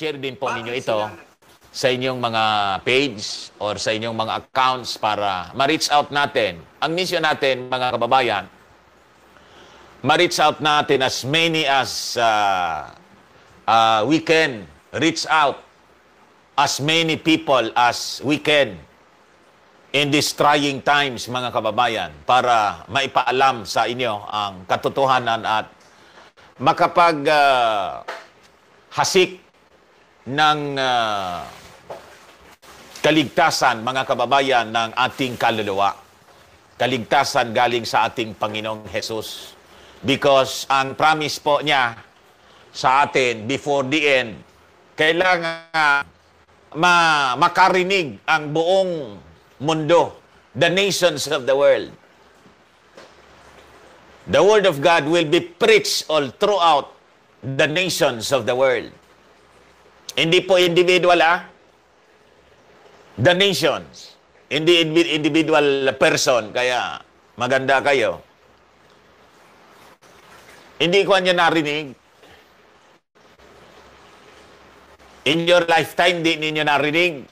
i-share din po ninyo ito sa inyong mga page or sa inyong mga accounts para ma-reach out natin. Ang mission natin, mga kababayan, ma-reach out natin as many as uh, uh, we can reach out as many people as we can in these trying times, mga kababayan, para maipaalam sa inyo ang katotohanan at makapag uh, hasik ng uh, kaligtasan, mga kababayan, ng ating kaluluwa. Kaligtasan galing sa ating Panginoong Jesus. Because ang promise po niya sa atin before the end, kailangan ma makarinig ang buong mundo, the nations of the world. The Word of God will be preached all throughout the nations of the world. Hindi po individual, ah. The nations. Hindi individual person. Kaya, maganda kayo. Hindi ko niya narinig. In your lifetime, di ninyo narinig.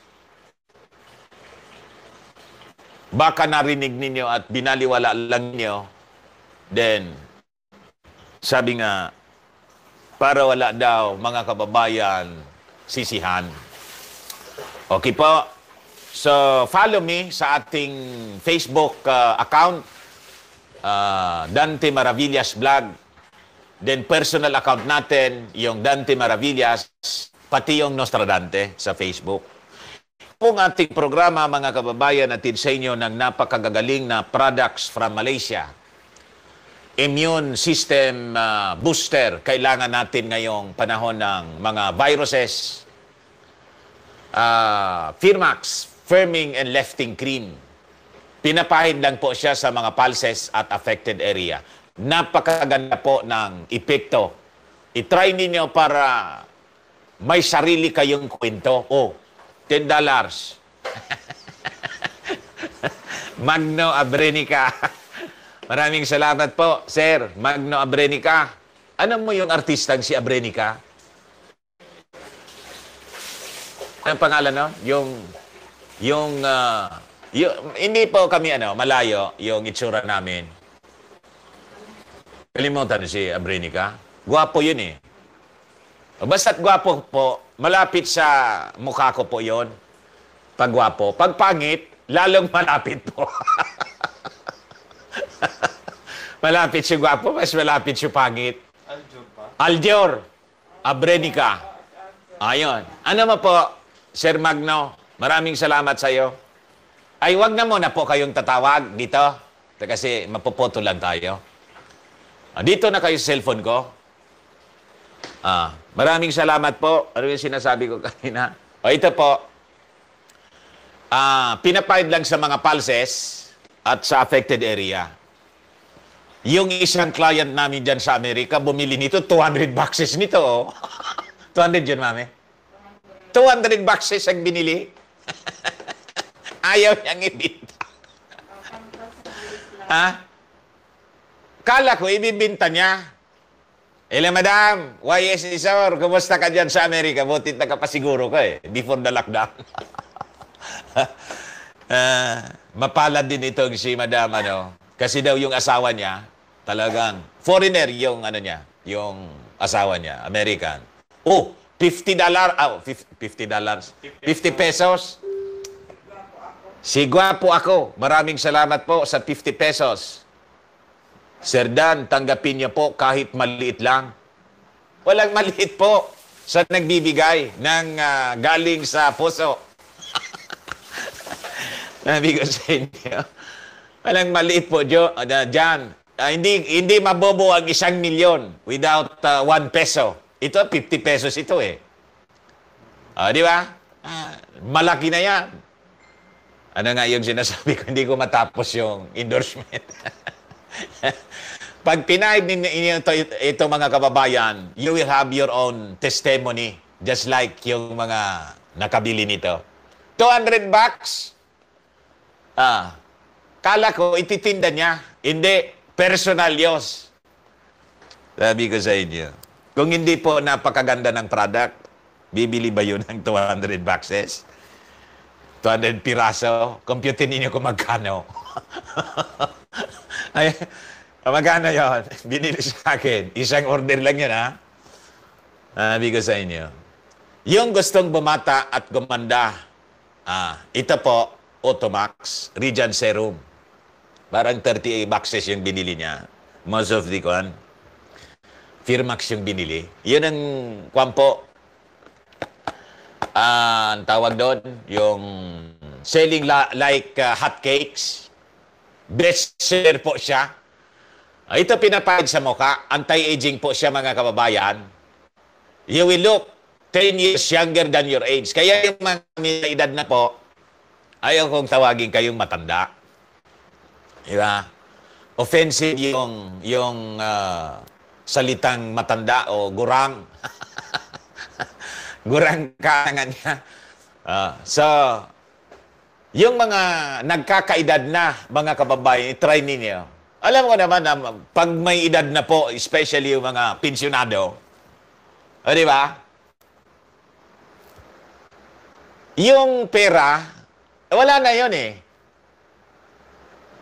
Baka narinig ninyo at binaliwala lang niyo. Then, sabi nga, para wala daw, mga kababayan, sisihan. Okay po. So, follow me sa ating Facebook uh, account, uh, Dante Maravillas Vlog. Then, personal account natin, yung Dante Maravillas, pati yung Nostradante sa Facebook. Pong ating programa, mga kababayan, natin sa inyo ng napakagagaling na products from Malaysia immune system uh, booster kailangan natin ngayong panahon ng mga viruses. Uh, Firmax, firming and lifting cream. Pinapahid lang po siya sa mga pulses at affected area. Napakaganda po ng epekto. I-try ninyo para may sarili kayong kwento. Oh, $10. dollars. Magno Abrenica. Maraming salamat po, Sir Magno Abrenica. Ano mo yung artistang si Abrenica? Ano ang pangalan no? Yung, yung, uh, yung, hindi po kami ano, malayo yung itsura namin. Kalimutan si Abrenica. Gwapo yun eh. Basta't gwapo po, malapit sa mukha ko po yon. Pagwapo. Pagpangit, lalong malapit po. malapit si Guapo, mas malapit si Pangit. Aljor pa? Aljor. Abrenica. Ayon. Ano mo po, Sir Magno, maraming salamat sa iyo. Ay, wag na muna po kayong tatawag dito. Kasi mapopoto lang tayo. Ah, dito na kayo sa cellphone ko. Ah, maraming salamat po. Ano yung sinasabi ko kanina? O ito po. Ah, pinapahid lang sa mga pulses at sa affected area. Yung isang client namin dyan sa Amerika, bumili nito, 200 boxes nito. 200 yun, mami? 200 boxes ang binili. Ayaw niyang ibinta. ha? Kala ko, ibibinta niya. Hello, madam. Why, yes, sir. Kumusta ka dyan sa Amerika? Butit nakapasiguro ka eh. Before the lockdown. uh, mapalad din itong si madam, ano? Kasi daw yung asawa niya, talagang foreigner yung ano niya, yung asawa niya, American. Oh, 50 dollar, ah, oh, 50 dollars, 50 pesos. Si Gwapo ako. Maraming salamat po sa 50 pesos. Sir Dan, tanggapin niya po kahit maliit lang. Walang maliit po sa nagbibigay ng uh, galing sa puso. Nabigo sa inyo. Walang maliit po, jo, uh, ah, John. Uh, ah, hindi, hindi mabobo ang isang milyon without uh, one peso. Ito, 50 pesos ito eh. Uh, di ba? Uh, malaki na yan. Ano nga yung sinasabi ko, hindi ko matapos yung endorsement. Pag pinahid ninyo ito, ito mga kababayan, you will have your own testimony just like yung mga nakabili nito. 200 bucks? Ah, Kala ko, ititinda niya. Hindi, personal yos. Sabi ko sa inyo, kung hindi po napakaganda ng product, bibili ba yun ng 200 boxes? 200 piraso? Computin ninyo kung magkano. Ay, magkano yon? Binili sa akin. Isang order lang yun, ha? Sabi ko sa inyo. Yung gustong bumata at gumanda, ah, ito po, Automax Regen Serum. Parang 38 boxes yung binili niya. Most of the kwan. Firmax yung binili. Yun ang kwan po. Uh, ah, tawag doon, yung selling la- like uh, ah, hotcakes. Best seller po siya. Ah, ito pinapahid sa mukha. Anti-aging po siya mga kababayan. You will look 10 years younger than your age. Kaya yung mga may edad na po, ayaw kong tawagin kayong matanda. Di ba? Offensive yung, yung uh, salitang matanda o gurang. gurang ka nga niya. Uh, so, yung mga nagkakaedad na mga kababayan, i try ninyo. Alam ko naman na pag may edad na po, especially yung mga pensionado, o di ba? Yung pera, wala na yon eh.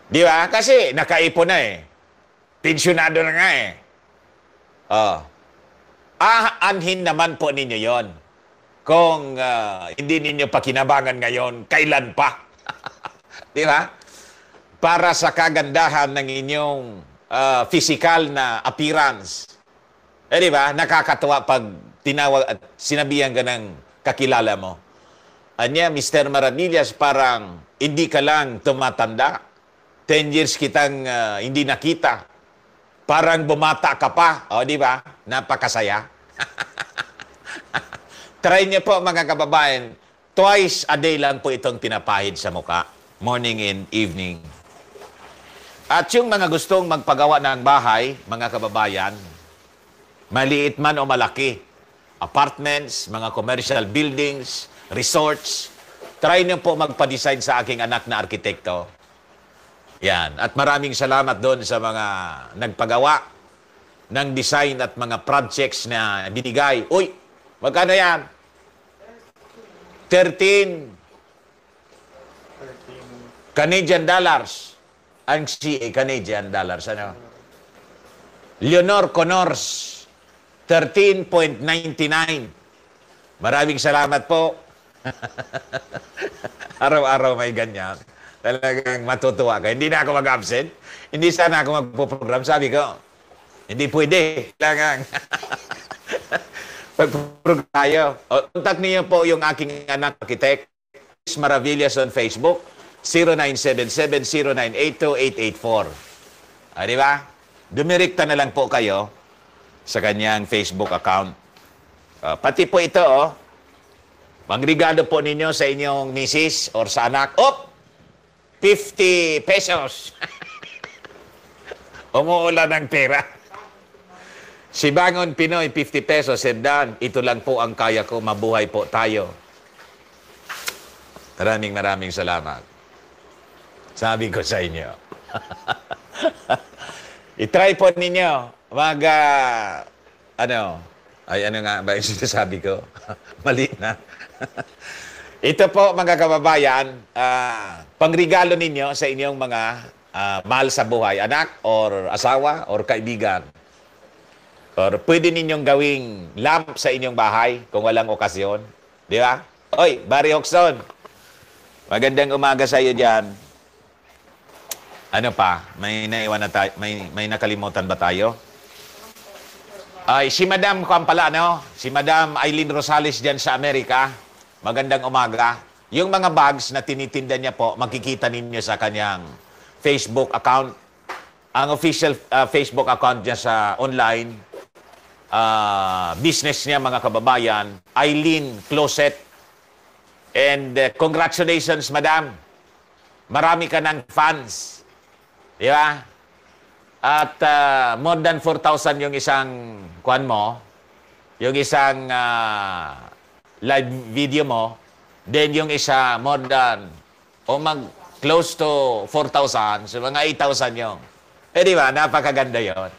Di ba? Kasi nakaipon na eh. Pensyonado na nga eh. Oh. anhin naman po ninyo yon kung uh, hindi ninyo pakinabangan ngayon, kailan pa? Di ba? Para sa kagandahan ng inyong uh, physical na appearance. Eh di ba? Nakakatuwa pag tinawag at sinabihan ka ng kakilala mo. Anya, Mr. Maravillas, parang hindi ka lang tumatanda. 10 years kitang uh, hindi nakita. Parang bumata ka pa. O, oh, di ba? Napakasaya. Try niyo po mga kababayan. Twice a day lang po itong pinapahid sa muka. Morning and evening. At yung mga gustong magpagawa ng bahay, mga kababayan, maliit man o malaki, apartments, mga commercial buildings, resorts, try niyo po magpa-design sa aking anak na arkitekto yan. At maraming salamat doon sa mga nagpagawa ng design at mga projects na binigay. Uy, magkano yan? 13 13. Canadian dollars. Ang CA, Canadian dollars. Ano? Leonor Connors, 13.99. Maraming salamat po. Araw-araw may ganyan. Talagang matutuwa ka. Hindi na ako mag-absent. Hindi sana ako magpo-program. Sabi ko, hindi pwede. Kailangan. Pag-program tayo. O, contact niyo po yung aking anak, architect, Maravillas on Facebook, 0977-0982-884. Ah, di ba? Dumirekta na lang po kayo sa kanyang Facebook account. Uh, pati po ito, oh, Pangregalo po ninyo sa inyong misis or sa anak. Op! 50 pesos. Umuulan ng pera. Si Bangon Pinoy, 50 pesos. Said Dan, ito lang po ang kaya ko. Mabuhay po tayo. Maraming maraming salamat. Sabi ko sa inyo. I-try po ninyo. Mag, uh, ah, ano, ay ano nga ba yung sinasabi ko? Mali na. Ito po mga kababayan, uh, pangregalo ninyo sa inyong mga uh, mahal sa buhay, anak or asawa or kaibigan. Or pwede ninyong gawing lamp sa inyong bahay kung walang okasyon. Di ba? Oy, Barry Hoxton, magandang umaga sa iyo diyan. Ano pa? May naiwan na tayo, may, may nakalimutan ba tayo? Ay, si Madam Kampala, no? Si Madam Eileen Rosales diyan sa Amerika. Magandang umaga. Yung mga bags na tinitinda niya po, makikita ninyo sa kanyang Facebook account. Ang official uh, Facebook account niya sa online uh, business niya mga kababayan, Eileen Closet. And uh, congratulations, madam. Marami ka ng fans. Di ba? At uh, more than 4,000 yung isang kuan mo, yung isang uh, live video mo, then yung isa more than o mag close to 4,000, so mga 8,000 yung. Eh di ba, napakaganda yon.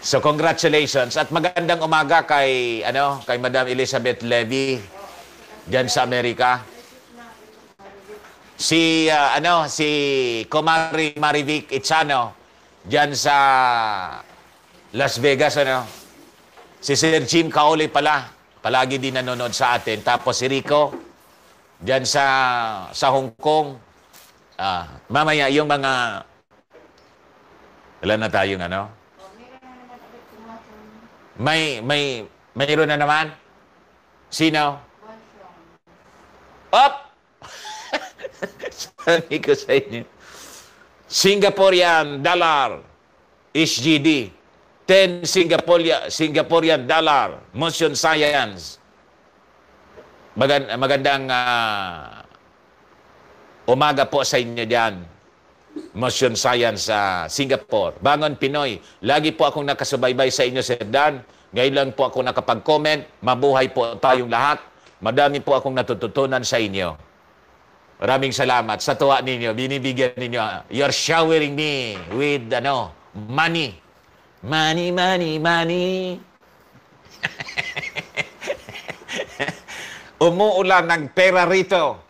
So congratulations at magandang umaga kay ano kay Madam Elizabeth Levy diyan sa Amerika. Si uh, ano si Komari Marivic Itzano diyan sa Las Vegas ano. Si Sir Jim Kaoli pala palagi din nanonood sa atin. Tapos si Rico, dyan sa, sa Hong Kong. Ah, mamaya, yung mga... Wala na tayong ano? May, may, mayroon na naman? Sino? Up! Sabi ko sa inyo, Singaporean dollar, HGD, 10 Singaporean, Singaporean dollar, motion science. Magand, magandang uh, umaga po sa inyo diyan. Motion Science sa uh, Singapore. Bangon Pinoy, lagi po akong nakasubaybay sa inyo, Sir Dan. Ngayon lang po ako nakapag-comment. Mabuhay po tayong lahat. Madami po akong natututunan sa inyo. Maraming salamat sa tuwa ninyo. Binibigyan ninyo. Ah, you're showering me with ano, money. Money, money, money. Umuulan ng pera rito.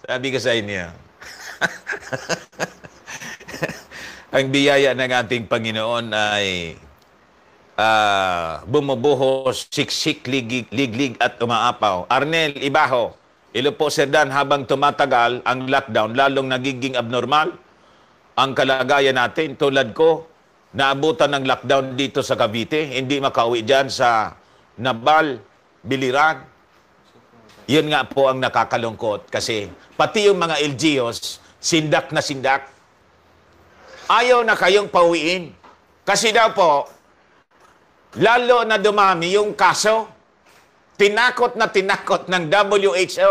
Sabi ko sa inyo. Ang biyaya ng ating Panginoon ay uh, ah, bumubuhos, siksik, liglig, liglig at umaapaw. Arnel Ibaho, Ilopo Serdan, habang tumatagal ang lockdown, lalong nagiging abnormal ang kalagayan natin tulad ko naabutan ng lockdown dito sa Cavite, hindi makauwi dyan sa Nabal, Biliran. Yun nga po ang nakakalungkot kasi pati yung mga LGOs, sindak na sindak. Ayaw na kayong pauwiin. Kasi daw po, lalo na dumami yung kaso, tinakot na tinakot ng WHO.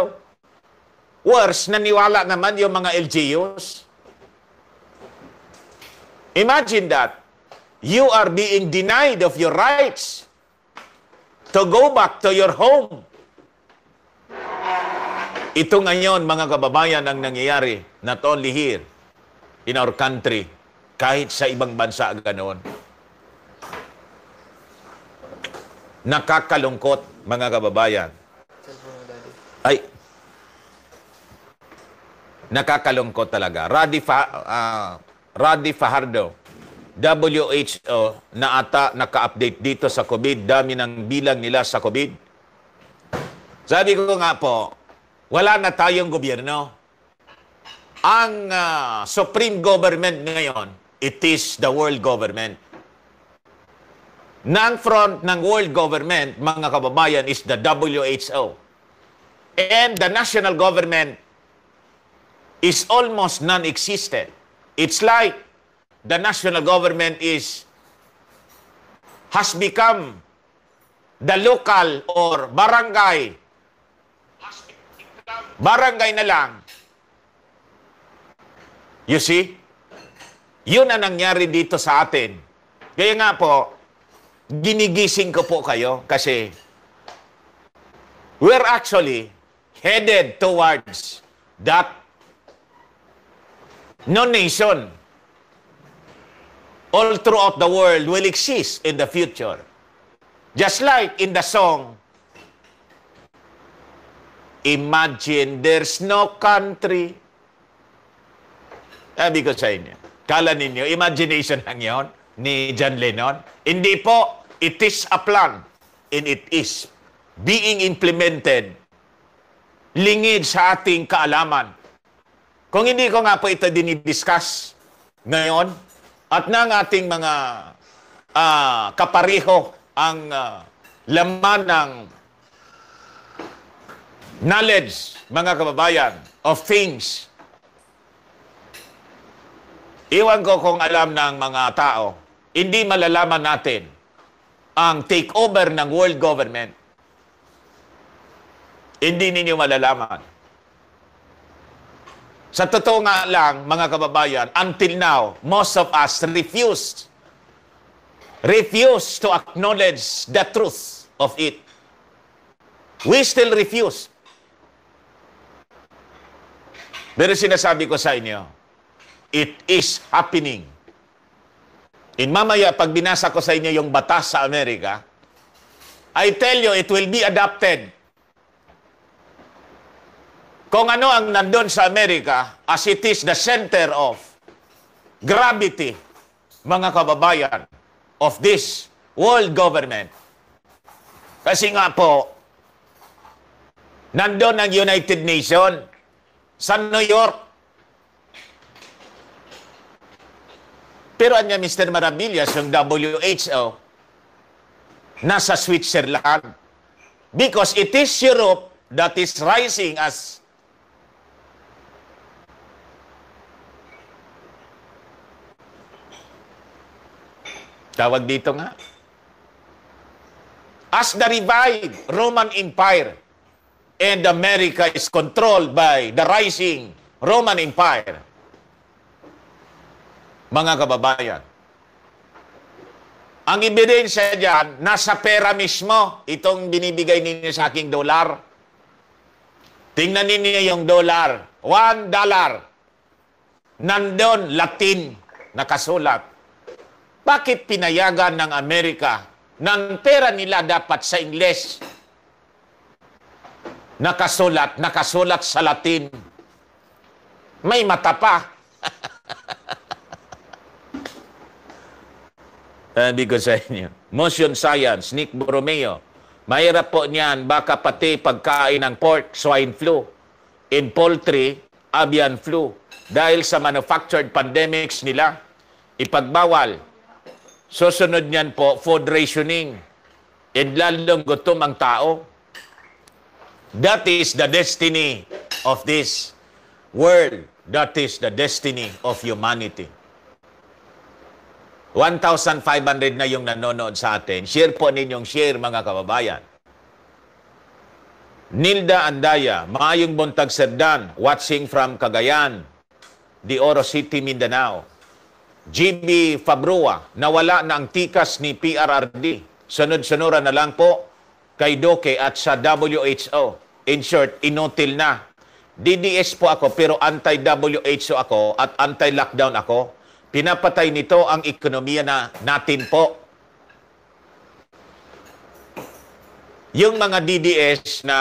Worse, naniwala naman yung mga LGUs. Imagine that you are being denied of your rights to go back to your home. Ito ngayon, mga kababayan, ang nangyayari, not only here, in our country, kahit sa ibang bansa ganoon. Nakakalungkot, mga kababayan. Ay, nakakalungkot talaga. Radhi, Fa, uh, ah, Radhi Fajardo, WHO na ata naka-update dito sa COVID, dami ng bilang nila sa COVID. Sabi ko nga po, wala na tayong gobyerno. Ang uh, supreme government ngayon, it is the world government. Nang front ng world government, mga kababayan, is the WHO. And the national government is almost non-existent. It's like the national government is has become the local or barangay barangay na lang you see yun ang nangyari dito sa atin kaya nga po ginigising ko po kayo kasi we're actually headed towards that no nation all throughout the world will exist in the future. Just like in the song, Imagine there's no country. Sabi ko sa inyo, kala ninyo, imagination lang yon ni John Lennon? Hindi po, it is a plan and it is being implemented lingid sa ating kaalaman. Kung hindi ko nga po ito dinidiscuss ngayon, at ng ating mga uh, kapariho ang uh, laman ng knowledge, mga kababayan, of things. Iwan ko kung alam ng mga tao, hindi malalaman natin ang takeover ng world government. Hindi ninyo malalaman. Sa totoo nga lang, mga kababayan, until now, most of us refused. Refused to acknowledge the truth of it. We still refuse. Pero sinasabi ko sa inyo, it is happening. In mamaya, pag binasa ko sa inyo yung batas sa Amerika, I tell you, it will be adapted kung ano ang nandun sa Amerika as it is the center of gravity, mga kababayan, of this world government. Kasi nga po, nandun ang United Nations sa New York. Pero anya Mr. Maravillas, yung WHO, nasa Switzerland. Because it is Europe that is rising as Tawag dito nga. As the revived Roman Empire and America is controlled by the rising Roman Empire, mga kababayan, ang ebidensya dyan, nasa pera mismo. Itong binibigay ninyo sa aking dolar. Tingnan ninyo yung dolar. One dollar. Nandun, Latin, nakasulat. Bakit pinayagan ng Amerika ng pera nila dapat sa Ingles? Nakasulat, nakasulat sa Latin. May mata pa. Sabi ko sa inyo, motion science, Nick Borromeo. Mahirap po niyan, baka pati pagkain ng pork, swine flu. In poultry, avian flu. Dahil sa manufactured pandemics nila, ipagbawal Susunod niyan po, food rationing. And gutom ang tao. That is the destiny of this world. That is the destiny of humanity. 1,500 na yung nanonood sa atin. Share po ninyong share, mga kababayan. Nilda Andaya, Maayong Buntag Serdan, watching from Cagayan, De Oro City, Mindanao. GB Fabroa, nawala na ang tikas ni PRRD. Sunod-sunura na lang po kay Doke at sa WHO. In short, inutil na. DDS po ako pero anti-WHO ako at anti-lockdown ako. Pinapatay nito ang ekonomiya na natin po. Yung mga DDS na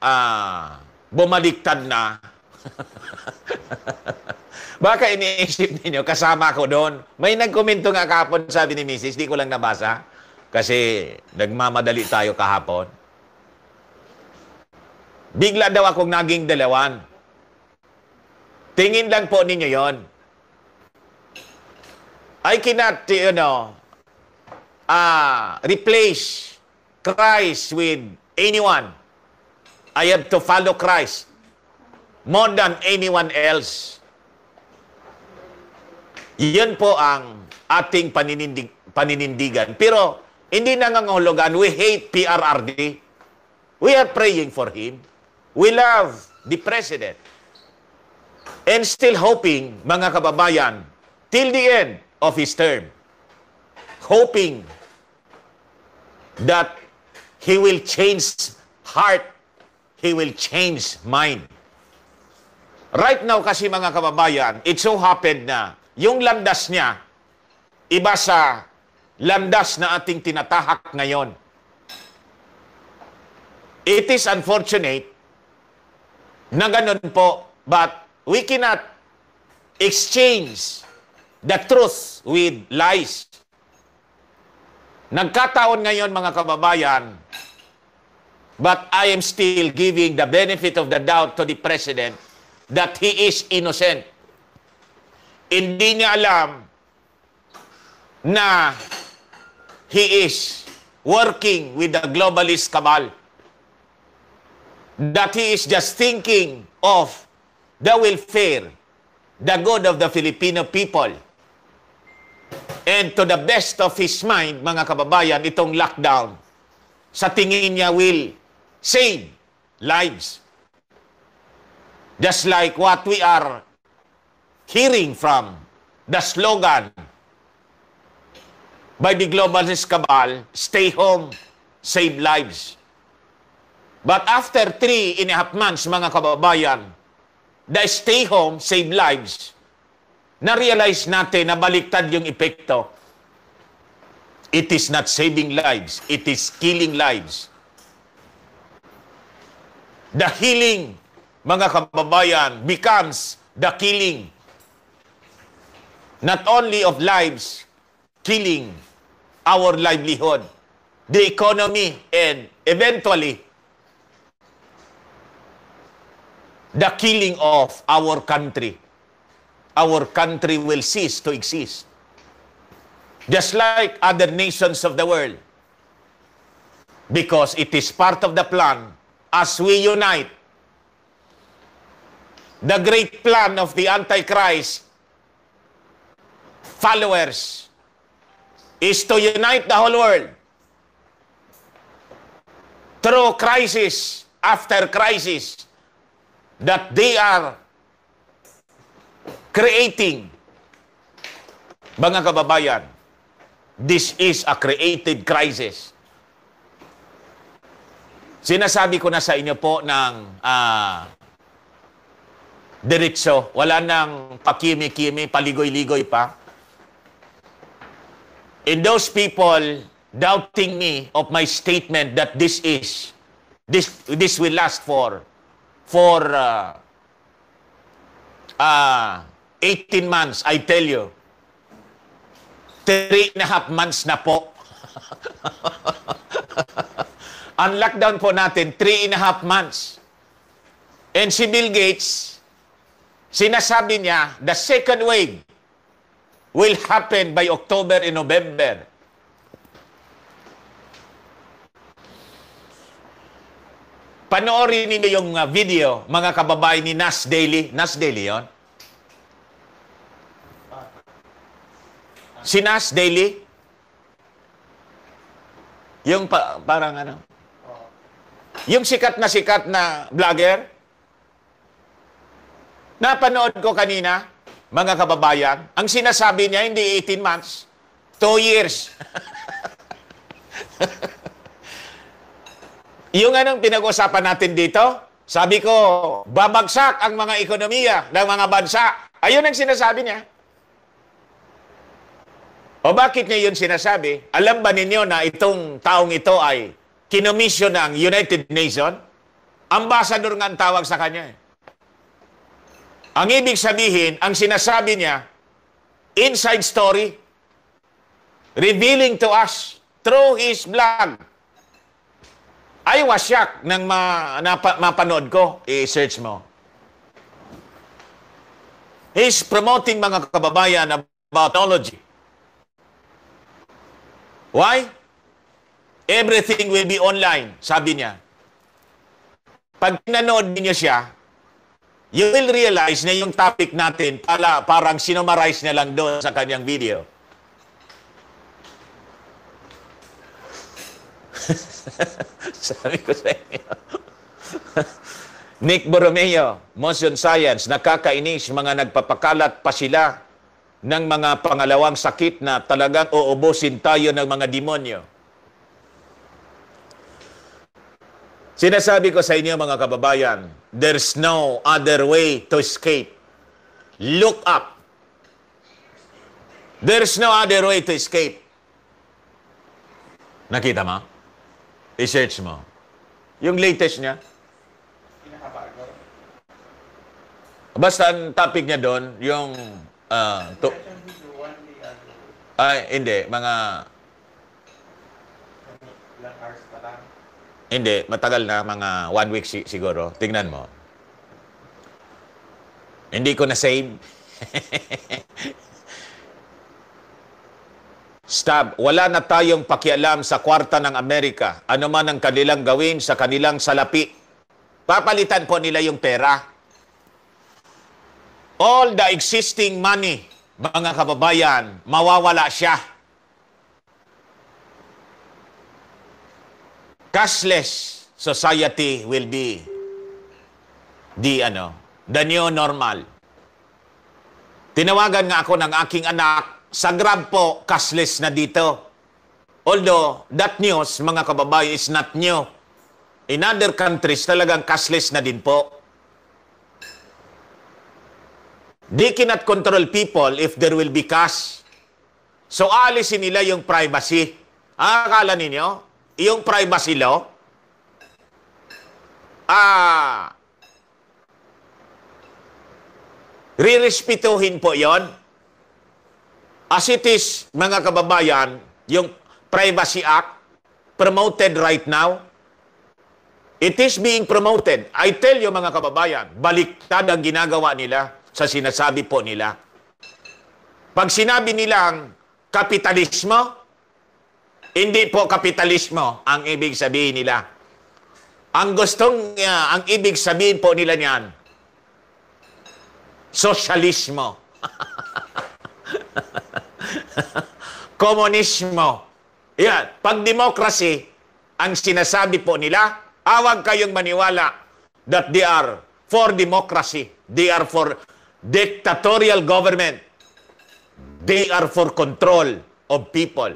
uh, bumaliktad na Baka iniisip ninyo, kasama ko doon. May nagkomento nga kahapon, sabi ni Mrs., di ko lang nabasa. Kasi nagmamadali tayo kahapon. Bigla daw akong naging dalawan. Tingin lang po ninyo yon. I cannot, you know, uh, replace Christ with anyone. I have to follow Christ more than anyone else. Yun po ang ating paninindig, paninindigan. Pero, hindi nangangahulugan, we hate PRRD. We are praying for him. We love the President. And still hoping, mga kababayan, till the end of his term, hoping that he will change heart, he will change mind. Right now kasi mga kababayan, it so happened na yung landas niya, iba sa landas na ating tinatahak ngayon. It is unfortunate na ganun po, but we cannot exchange the truth with lies. Nagkataon ngayon mga kababayan, but I am still giving the benefit of the doubt to the President that he is innocent. Hindi niya alam na he is working with the globalist cabal. That he is just thinking of the welfare, the good of the Filipino people. And to the best of his mind, mga kababayan, itong lockdown, sa tingin niya will save lives. Just like what we are hearing from the slogan by the globalist cabal, stay home, save lives. But after three and a half months, mga kababayan, the stay home, save lives, na-realize natin na baliktad yung epekto. It is not saving lives, it is killing lives. The healing, mga kababayan, becomes the killing not only of lives, killing our livelihood, the economy, and eventually, the killing of our country. Our country will cease to exist. Just like other nations of the world. Because it is part of the plan as we unite. The great plan of the Antichrist followers is to unite the whole world through crisis after crisis that they are creating. Mga kababayan, this is a created crisis. Sinasabi ko na sa inyo po ng uh, ah, diretsyo, wala nang pakimi-kimi, paligoy-ligoy pa in those people doubting me of my statement that this is this this will last for for uh, uh, 18 months I tell you three and a half months na po ang lockdown po natin three and a half months and si Bill Gates sinasabi niya the second wave will happen by October and November. Panoorin ninyo yung ah, video, mga kababayan ni Nas Daily. Nas Daily yon. Si Nas Daily. Yung pa, parang ano. Yung sikat na sikat na vlogger. Napanood ko kanina mga kababayan, ang sinasabi niya hindi 18 months, 2 years. yung anong pinag-usapan natin dito, sabi ko, babagsak ang mga ekonomiya ng mga bansa. Ayun ang sinasabi niya. O bakit niya yun sinasabi? Alam ba ninyo na itong taong ito ay kinomisyon ng United Nations? Ambassador nga ang tawag sa kanya eh. Ang ibig sabihin, ang sinasabi niya, inside story, revealing to us through his blog. I was shocked nang ma, napa, mapanood ko, i-search mo. He's promoting mga kababayan about theology. Why? Everything will be online, sabi niya. Pag nanood niyo siya, you will realize na yung topic natin pala, parang sinomarize na lang doon sa kanyang video. Sabi ko sa inyo. Nick Borromeo, Motion Science, nakakainis mga nagpapakalat pa sila ng mga pangalawang sakit na talagang uubusin tayo ng mga demonyo. Sinasabi ko sa inyo mga kababayan, there's no other way to escape. Look up. There's no other way to escape. Nakita mo? I-search mo. Yung latest niya. Basta ang topic niya doon, yung... Uh, to, ay, ah, hindi. Mga... Hindi, matagal na, mga one week si- siguro. Tingnan mo. Hindi ko na-save. Stop. wala na tayong pakialam sa kwarta ng Amerika. Ano man ang kanilang gawin sa kanilang salapi. Papalitan po nila yung pera. All the existing money, mga kababayan, mawawala siya. cashless society will be the ano, the new normal. Tinawagan nga ako ng aking anak, sa Grab po, cashless na dito. Although, that news, mga kababayan, is not new. In other countries, talagang cashless na din po. They cannot control people if there will be cash. So, alisin nila yung privacy. Ah, akala ninyo, yung privacy law? Ah, rirespetuhin po yon. As it is, mga kababayan, yung Privacy Act, promoted right now, it is being promoted. I tell you mga kababayan, baliktad ang ginagawa nila sa sinasabi po nila. Pag sinabi nilang kapitalismo, hindi po kapitalismo ang ibig sabihin nila. Ang gustong, uh, ang ibig sabihin po nila niyan, sosyalismo. Komunismo. Yan. Pag democracy, ang sinasabi po nila, awag ah, kayong maniwala that they are for democracy. They are for dictatorial government. They are for control of people.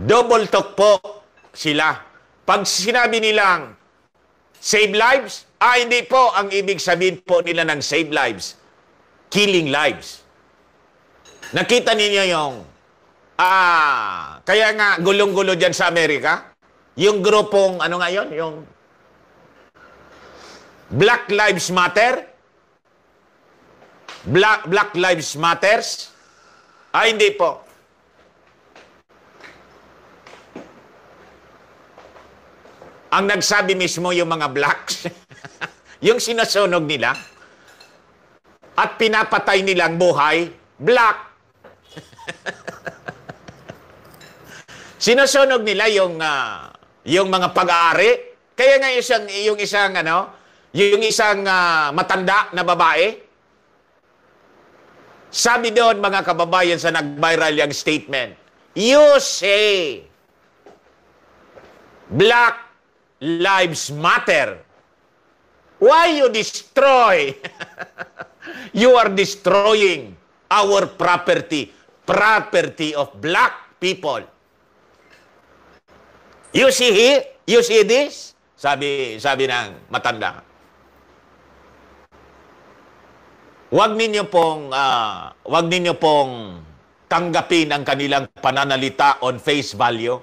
Double talk po sila. Pag sinabi nilang save lives, ah hindi po ang ibig sabihin po nila ng save lives, killing lives. Nakita niyo yung ah kaya nga gulong-gulo diyan sa Amerika, yung grupong ano nga yon, yung Black Lives Matter, Black Black Lives Matters. Ah hindi po. Ang nagsabi mismo yung mga blacks, yung sinasunog nila, at pinapatay nilang buhay, black. Sinusunog nila yung uh, yung mga pag-aari. Kaya nga isang yung isang ano, yung isang uh, matanda na babae sabi doon mga kababayan sa nag-viral yung statement, you say black lives matter. Why you destroy? you are destroying our property, property of black people. You see here? You see this? Sabi, sabi ng matanda. Wag ninyo pong, uh, ah, wag ninyo pong tanggapin ang kanilang pananalita on face value.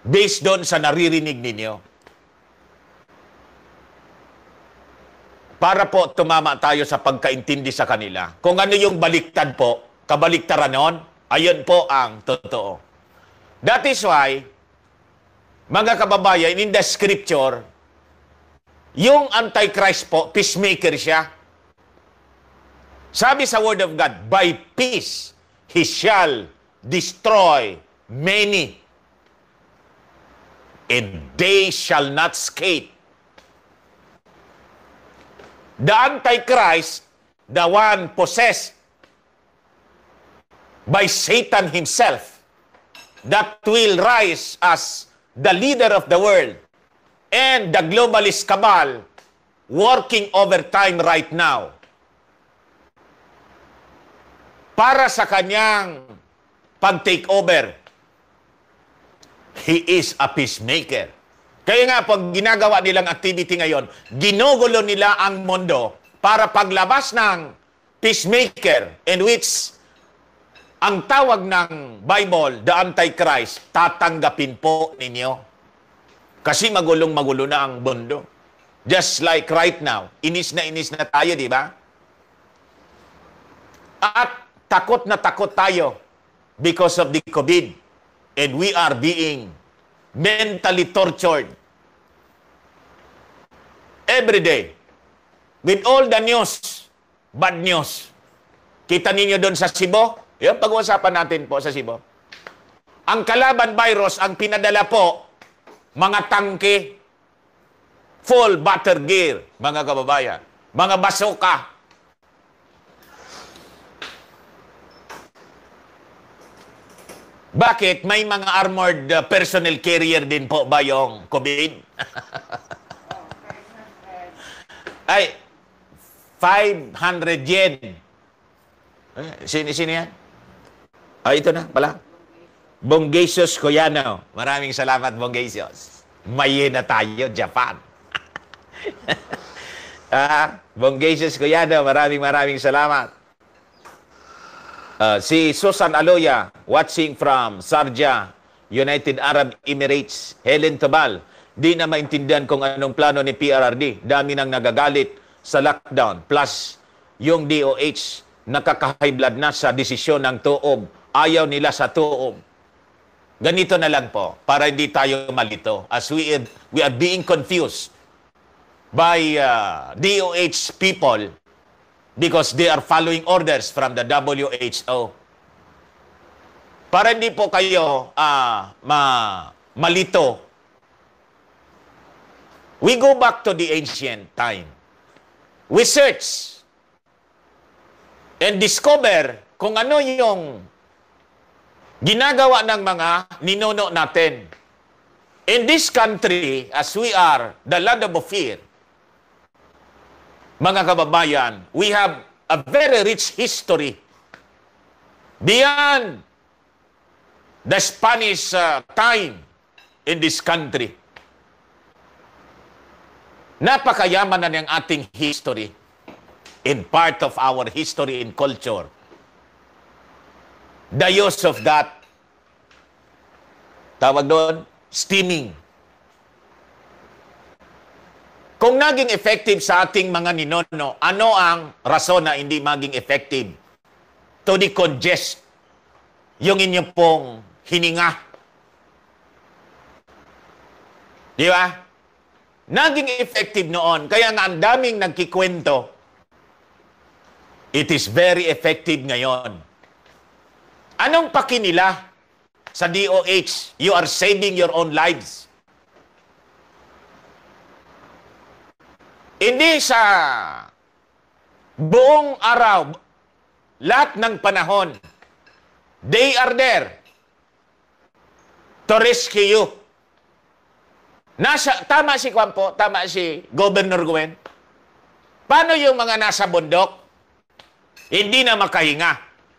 Based doon sa naririnig ninyo. Para po tumama tayo sa pagkaintindi sa kanila. Kung ano yung baliktad po, kabaliktaran noon, ayun po ang totoo. That is why, mga kababayan, in the scripture, yung Antichrist po, peacemaker siya. Sabi sa Word of God, by peace, he shall destroy many and they shall not skate. The Antichrist, the one possessed by Satan himself, that will rise as the leader of the world and the globalist cabal working overtime right now para sa kanyang pag-takeover He is a peacemaker. Kaya nga, pag ginagawa nilang activity ngayon, ginugulo nila ang mundo para paglabas ng peacemaker in which ang tawag ng Bible, the Antichrist, tatanggapin po ninyo. Kasi magulong magulo na ang mundo. Just like right now, inis na inis na tayo, di ba? At takot na takot tayo because of the COVID and we are being mentally tortured every day with all the news, bad news. Kita ninyo doon sa Cebu, yung pag-uusapan natin po sa Cebu. Ang kalaban virus ang pinadala po mga tangke, full butter gear, mga kababayan, mga basoka, Bakit? May mga armored uh, personal carrier din po ba yung COVID? Ay, 500 yen. Eh, sino, sino yan? Ah, ito na pala. Bongesios Koyano. Maraming salamat, Bongesios. Maye na tayo, Japan. ah, Bongesios Koyano, maraming maraming salamat. Uh, si Susan Aloya, watching from Sarja, United Arab Emirates. Helen Tabal, di na maintindihan kung anong plano ni PRRD. Dami nang nagagalit sa lockdown. Plus, yung DOH, nakakahiblad na sa desisyon ng tuob. Ayaw nila sa tuob. Ganito na lang po, para hindi tayo malito. As we, we are being confused by uh, DOH people because they are following orders from the WHO. Para hindi po kayo uh, ma malito, we go back to the ancient time. We search and discover kung ano yung ginagawa ng mga ninuno natin. In this country, as we are the land of fear, mga kababayan, we have a very rich history beyond the Spanish uh, time in this country. Napakayaman na ng ating history in part of our history and culture. The use of that, tawag doon, steaming kung naging effective sa ating mga ninono, ano ang rason na hindi maging effective? To decongest yung inyong pong hininga. Di ba? Naging effective noon. Kaya nga ang daming nagkikwento. It is very effective ngayon. Anong paki nila sa DOH? You are saving your own lives. Hindi sa buong araw, lahat ng panahon, they are there to rescue you. Nasa, tama si Kwampo, tama si Governor Gwen. Paano yung mga nasa bundok? Hindi na makahinga.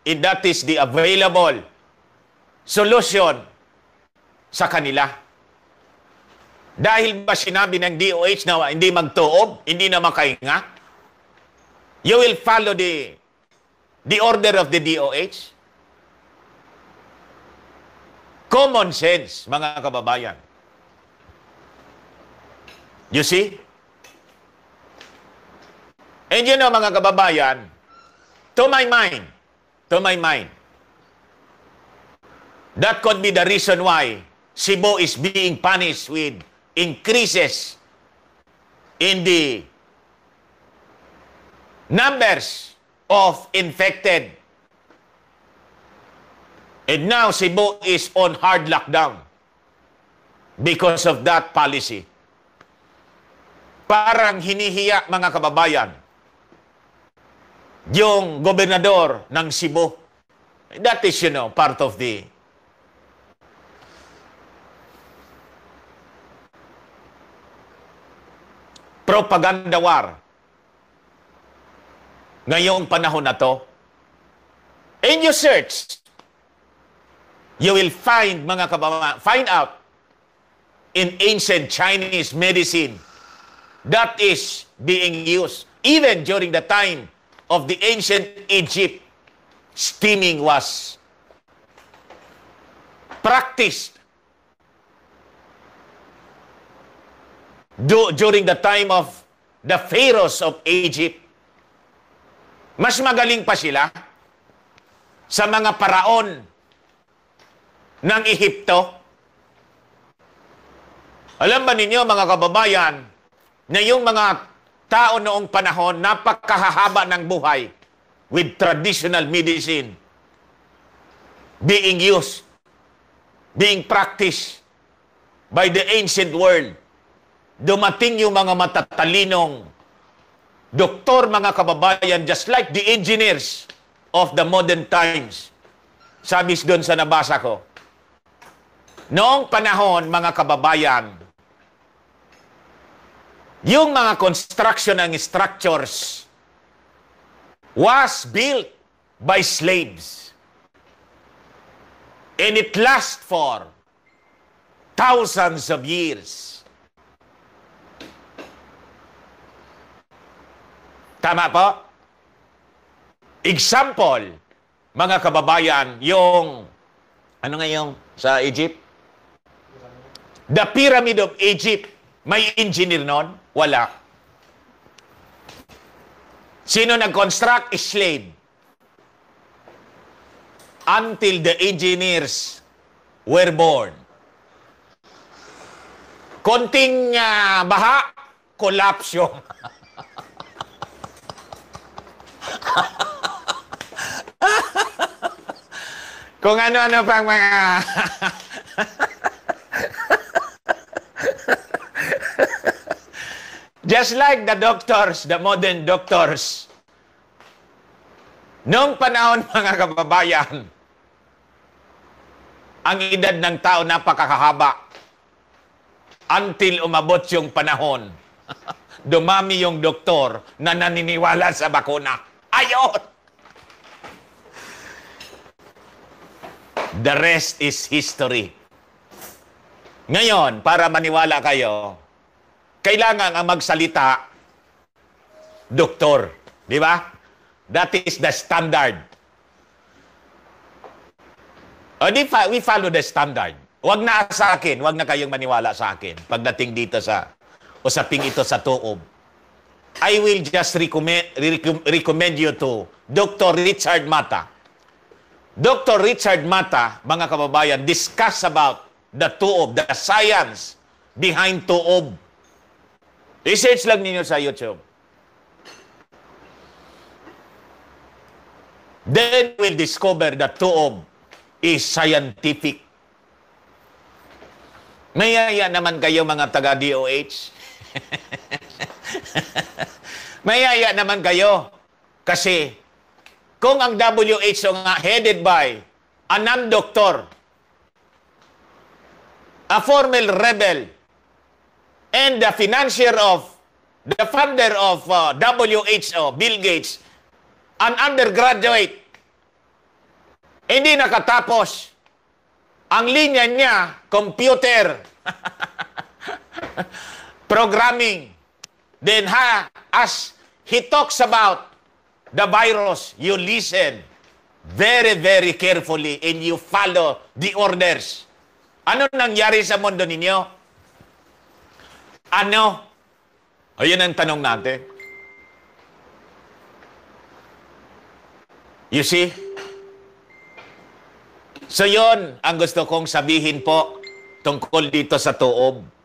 And that is the available solution sa kanila. Dahil ba sinabi ng DOH na hindi magtuob, hindi na makahinga? You will follow the the order of the DOH? Common sense, mga kababayan. You see? And you know, mga kababayan, to my mind, to my mind, that could be the reason why Cebu is being punished with increases in the numbers of infected. And now Cebu is on hard lockdown because of that policy. Parang hinihiya mga kababayan yung gobernador ng Cebu. That is, you know, part of the propaganda war ngayong panahon na to, In your search, you will find, mga kabama, find out in ancient Chinese medicine that is being used even during the time of the ancient Egypt, steaming was practiced do, during the time of the pharaohs of Egypt, mas magaling pa sila sa mga paraon ng Ehipto. Alam ba ninyo mga kababayan na yung mga tao noong panahon napakahahaba ng buhay with traditional medicine being used, being practiced by the ancient world dumating yung mga matatalinong doktor, mga kababayan, just like the engineers of the modern times. Sabi doon sa nabasa ko, noong panahon, mga kababayan, yung mga construction ng structures was built by slaves. And it lasts for thousands of years. Tama po? Example, mga kababayan, yung, ano nga yung sa Egypt? The Pyramid of Egypt. May engineer noon? Wala. Sino nag-construct? Slave. Until the engineers were born. Konting uh, baha, collapse yung Kung ano-ano pang mga... Just like the doctors, the modern doctors. Noong panahon, mga kababayan, ang edad ng tao napakakahaba until umabot yung panahon. Dumami yung doktor na naniniwala sa bakuna. Ayun! The rest is history. Ngayon, para maniwala kayo, kailangan ang magsalita, doktor. Di ba? That is the standard. O di, we follow the standard. Huwag na sa akin, huwag na kayong maniwala sa akin pagdating dito sa usaping ito sa tuob. I will just recommend, recommend you to Dr. Richard Mata. Dr. Richard Mata, mga kababayan, discuss about the tuob, the science behind tuob. Research lang ninyo sa YouTube. Then we'll discover that tuob is scientific. Mayaya naman kayo mga taga-DOH. Mayaya naman kayo. Kasi kung ang WHO nga headed by a non-doctor, a former rebel, and the financier of, the founder of uh, WHO, Bill Gates, an undergraduate, hindi nakatapos. Ang linya niya, computer, programming, Then ha, as he talks about the virus, you listen very, very carefully and you follow the orders. Ano nangyari sa mundo ninyo? Ano? Ayun ang tanong natin. You see? So yon ang gusto kong sabihin po tungkol dito sa tuob.